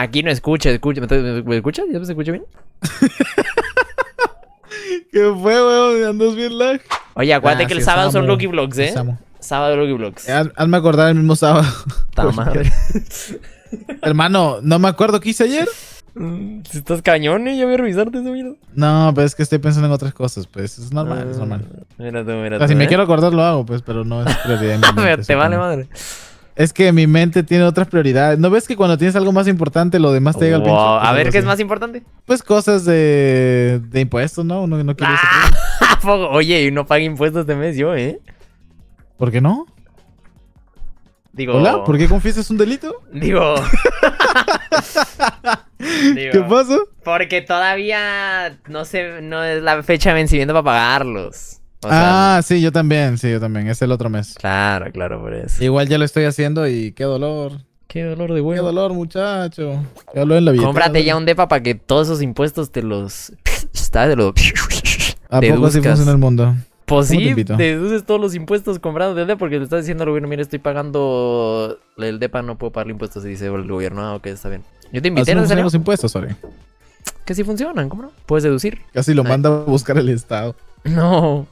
Aquí no escucha, escucha. ¿Me escucha, ¿Ya me escucha bien? ¿Qué fue, weón? Andas bien lag. Oye, acuérdate ah, que el sábado son Lucky Vlogs, ¿eh? Sábado Lucky Vlogs. Eh, hazme acordar el mismo sábado. madre. Hermano, no me acuerdo qué hice ayer. Si estás cañón, ¿eh? yo voy a revisarte ese video No, pero pues es que estoy pensando en otras cosas, pues. Es normal, es normal. Ah, mira tú, mira tú, Si me ¿eh? quiero acordar, lo hago, pues, pero no es prioridad. te vale, madre. Es que mi mente tiene otras prioridades. ¿No ves que cuando tienes algo más importante, lo demás te llega al pinche? A ver, ¿qué es más importante? Pues cosas de, impuestos, ¿no? Uno no quiere ah, Oye, y no paga impuestos de este mes yo, ¿eh? ¿Por qué no? Digo... ¿Hola? ¿Por qué confiesas un delito? Digo... ¿Qué pasó? Porque todavía no, sé, no es la fecha de vencimiento para pagarlos ah, sí, yo también, sí, yo también. Es el otro mes. Claro, claro, por eso. Igual ya lo estoy haciendo y qué dolor. Qué dolor de huevo. Qué dolor, muchacho. Qué dolor en la vida. Cómprate ya un depa para que todos esos impuestos te los... Está de los... ¿A poco si funciona el mundo? Posible. Pues sí, deduces todos los impuestos comprando de DEPA porque te estás diciendo al gobierno, mira, estoy pagando el DEPA, no puedo pagar impuestos. Y dice el gobierno, ah, ok, está bien. Yo te invité a hacer los impuestos, sorry. Que sí funcionan, ¿cómo no? Puedes deducir. Casi lo manda a buscar el Estado. No.